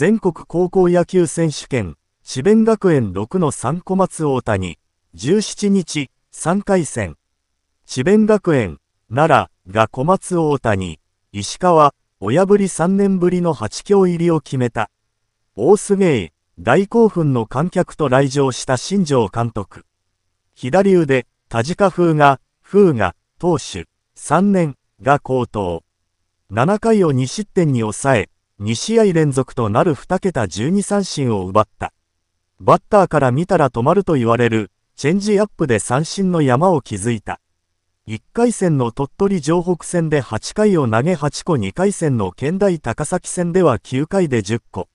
全国高校野球選手権、智弁学園6の3小松大谷、17日、3回戦。智弁学園、奈良が小松大谷、石川、親ぶり3年ぶりの8強入りを決めた。大菅井、大興奮の観客と来場した新庄監督。左腕、田近風が、風が、投手、3年、が高騰。7回を2失点に抑え、2試合連続となる2桁12三振を奪った。バッターから見たら止まると言われる、チェンジアップで三振の山を築いた。1回戦の鳥取城北戦で8回を投げ8個2回戦の県大高崎戦では9回で10個。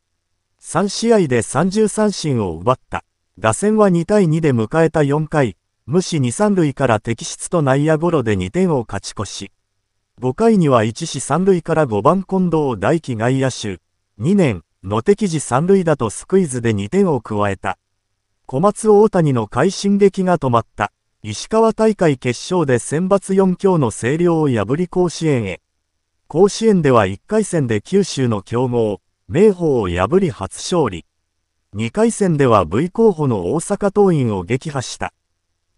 3試合で30三振を奪った。打線は2対2で迎えた4回、無視2、3塁から敵失と内野ゴロで2点を勝ち越し。5回には1死3塁から5番近藤大輝外野手、2年、野敵時3塁打とスクイズで2点を加えた。小松大谷の快進撃が止まった。石川大会決勝で選抜4強の星稜を破り甲子園へ。甲子園では1回戦で九州の強豪、明豊を破り初勝利。2回戦では V 候補の大阪桐蔭を撃破した。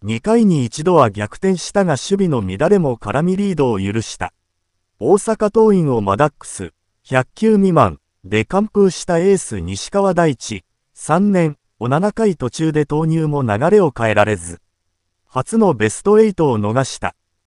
2回に1度は逆転したが守備の乱れも絡みリードを許した。大阪桐蔭をマダックス、100球未満で完封したエース西川大地、3年お7回途中で投入も流れを変えられず、初のベスト8を逃した。